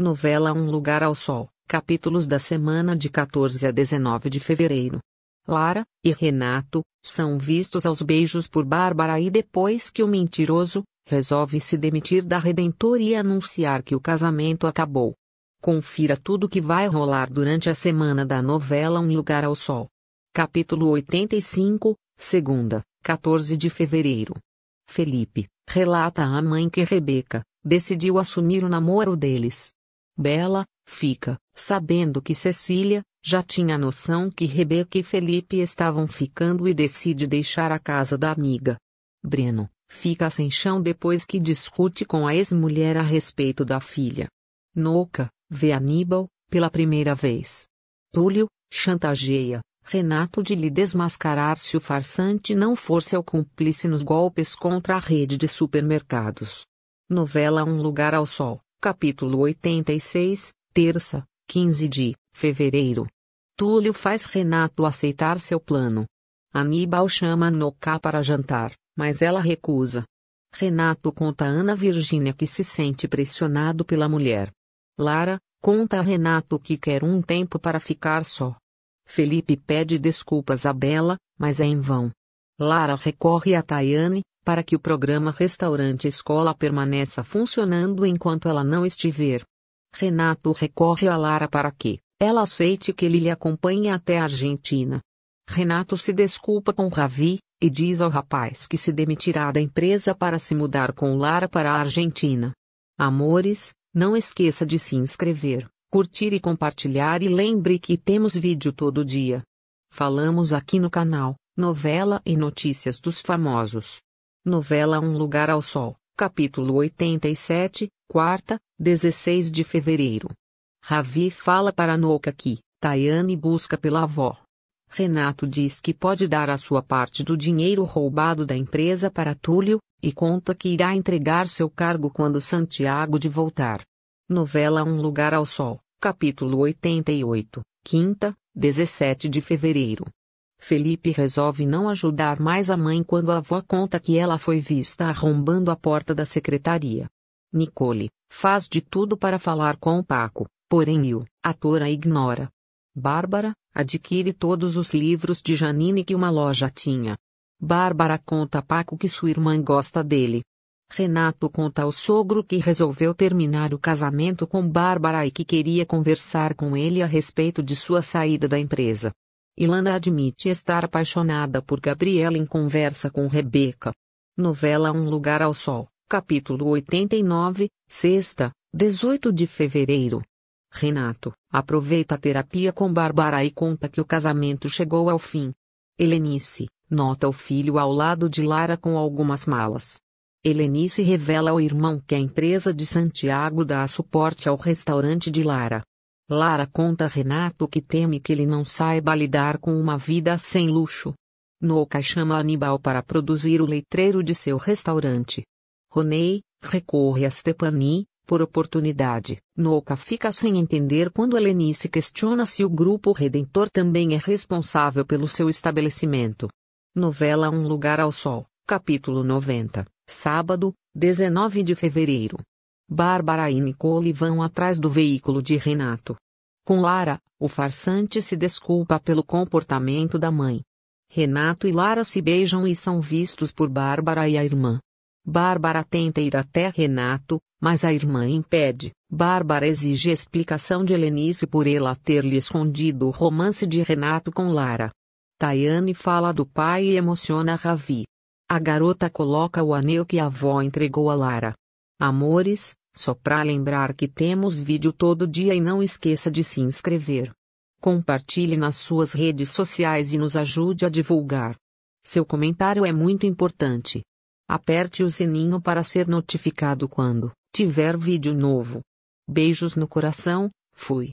Novela Um Lugar ao Sol, capítulos da semana de 14 a 19 de fevereiro. Lara e Renato são vistos aos beijos por Bárbara e depois que o mentiroso resolve se demitir da Redentor e anunciar que o casamento acabou. Confira tudo o que vai rolar durante a semana da novela Um Lugar ao Sol. Capítulo 85, segunda, 14 de fevereiro. Felipe relata à mãe que Rebeca decidiu assumir o namoro deles Bela, fica, sabendo que Cecília, já tinha noção que Rebeca e Felipe estavam ficando e decide deixar a casa da amiga. Breno, fica sem chão depois que discute com a ex-mulher a respeito da filha. Noca, vê Aníbal, pela primeira vez. Túlio, chantageia, Renato de lhe desmascarar se o farsante não for seu cúmplice nos golpes contra a rede de supermercados. Novela Um Lugar ao Sol. Capítulo 86, terça, 15 de fevereiro. Túlio faz Renato aceitar seu plano. Aníbal chama Noca para jantar, mas ela recusa. Renato conta a Ana Virgínia que se sente pressionado pela mulher. Lara conta a Renato que quer um tempo para ficar só. Felipe pede desculpas a Bela, mas é em vão. Lara recorre a Tayane, para que o programa Restaurante Escola permaneça funcionando enquanto ela não estiver. Renato recorre a Lara para que ela aceite que ele lhe acompanhe até a Argentina. Renato se desculpa com Ravi e diz ao rapaz que se demitirá da empresa para se mudar com Lara para a Argentina. Amores, não esqueça de se inscrever, curtir e compartilhar e lembre que temos vídeo todo dia. Falamos aqui no canal, novela e notícias dos famosos. Novela Um Lugar ao Sol, capítulo 87, quarta, 16 de fevereiro. Ravi fala para Nouka que Tayane busca pela avó. Renato diz que pode dar a sua parte do dinheiro roubado da empresa para Túlio, e conta que irá entregar seu cargo quando Santiago de voltar. Novela Um Lugar ao Sol, capítulo 88, quinta, 17 de fevereiro. Felipe resolve não ajudar mais a mãe quando a avó conta que ela foi vista arrombando a porta da secretaria. Nicole faz de tudo para falar com o Paco, porém o ator a ignora. Bárbara adquire todos os livros de Janine que uma loja tinha. Bárbara conta a Paco que sua irmã gosta dele. Renato conta ao sogro que resolveu terminar o casamento com Bárbara e que queria conversar com ele a respeito de sua saída da empresa. Ilana admite estar apaixonada por Gabriela em conversa com Rebeca. Novela Um Lugar ao Sol, capítulo 89, sexta, 18 de fevereiro. Renato aproveita a terapia com Bárbara e conta que o casamento chegou ao fim. Helenice nota o filho ao lado de Lara com algumas malas. Helenice revela ao irmão que a empresa de Santiago dá suporte ao restaurante de Lara, Lara conta a Renato que teme que ele não saiba lidar com uma vida sem luxo. Noca chama Anibal para produzir o letreiro de seu restaurante. Ronei recorre a Stepani, por oportunidade. Noca fica sem entender quando Helenice questiona se o grupo Redentor também é responsável pelo seu estabelecimento. Novela Um Lugar ao Sol, capítulo 90, sábado, 19 de fevereiro. Bárbara e Nicole vão atrás do veículo de Renato. Com Lara, o farsante se desculpa pelo comportamento da mãe. Renato e Lara se beijam e são vistos por Bárbara e a irmã. Bárbara tenta ir até Renato, mas a irmã impede. Bárbara exige explicação de Helenice por ela ter lhe escondido o romance de Renato com Lara. Tayane fala do pai e emociona Ravi. A garota coloca o anel que a avó entregou a Lara. Amores, só pra lembrar que temos vídeo todo dia e não esqueça de se inscrever. Compartilhe nas suas redes sociais e nos ajude a divulgar. Seu comentário é muito importante. Aperte o sininho para ser notificado quando tiver vídeo novo. Beijos no coração, fui.